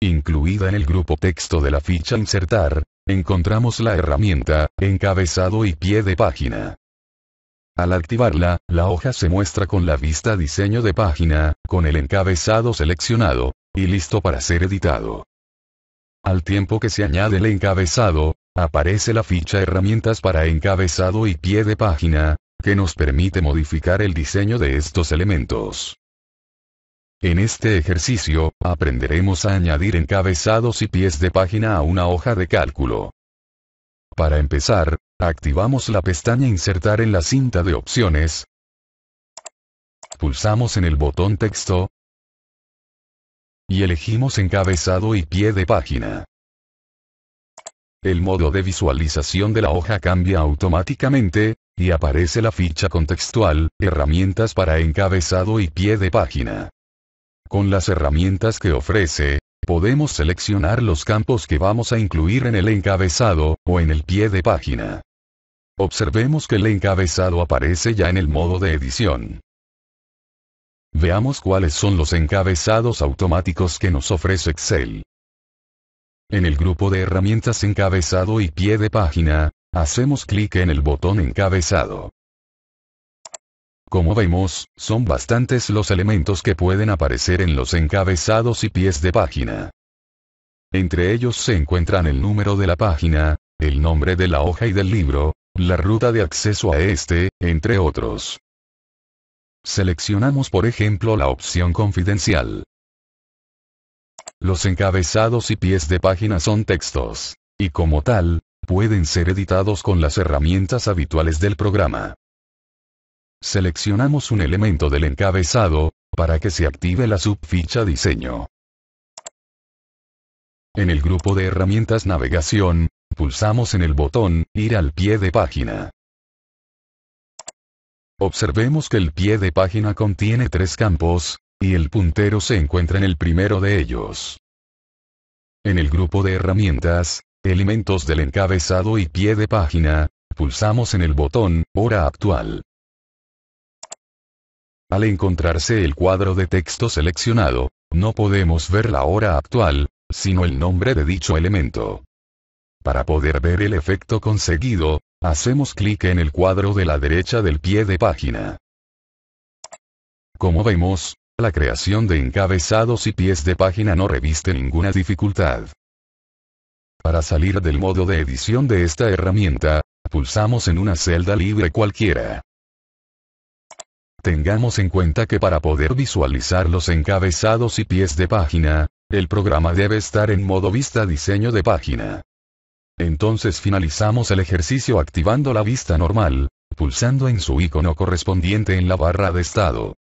Incluida en el grupo texto de la ficha insertar, encontramos la herramienta, encabezado y pie de página. Al activarla, la hoja se muestra con la vista diseño de página, con el encabezado seleccionado, y listo para ser editado. Al tiempo que se añade el encabezado, aparece la ficha herramientas para encabezado y pie de página, que nos permite modificar el diseño de estos elementos. En este ejercicio, aprenderemos a añadir encabezados y pies de página a una hoja de cálculo. Para empezar, activamos la pestaña Insertar en la cinta de opciones. Pulsamos en el botón Texto. Y elegimos encabezado y pie de página. El modo de visualización de la hoja cambia automáticamente, y aparece la ficha contextual, herramientas para encabezado y pie de página. Con las herramientas que ofrece, podemos seleccionar los campos que vamos a incluir en el encabezado, o en el pie de página. Observemos que el encabezado aparece ya en el modo de edición. Veamos cuáles son los encabezados automáticos que nos ofrece Excel. En el grupo de herramientas encabezado y pie de página, hacemos clic en el botón encabezado. Como vemos, son bastantes los elementos que pueden aparecer en los encabezados y pies de página. Entre ellos se encuentran el número de la página, el nombre de la hoja y del libro, la ruta de acceso a este, entre otros. Seleccionamos por ejemplo la opción confidencial. Los encabezados y pies de página son textos, y como tal, pueden ser editados con las herramientas habituales del programa. Seleccionamos un elemento del encabezado, para que se active la subficha diseño. En el grupo de herramientas navegación, pulsamos en el botón, ir al pie de página. Observemos que el pie de página contiene tres campos, y el puntero se encuentra en el primero de ellos. En el grupo de herramientas, elementos del encabezado y pie de página, pulsamos en el botón, hora actual. Al encontrarse el cuadro de texto seleccionado, no podemos ver la hora actual, sino el nombre de dicho elemento. Para poder ver el efecto conseguido, hacemos clic en el cuadro de la derecha del pie de página. Como vemos, la creación de encabezados y pies de página no reviste ninguna dificultad. Para salir del modo de edición de esta herramienta, pulsamos en una celda libre cualquiera. Tengamos en cuenta que para poder visualizar los encabezados y pies de página, el programa debe estar en modo vista diseño de página. Entonces finalizamos el ejercicio activando la vista normal, pulsando en su icono correspondiente en la barra de estado.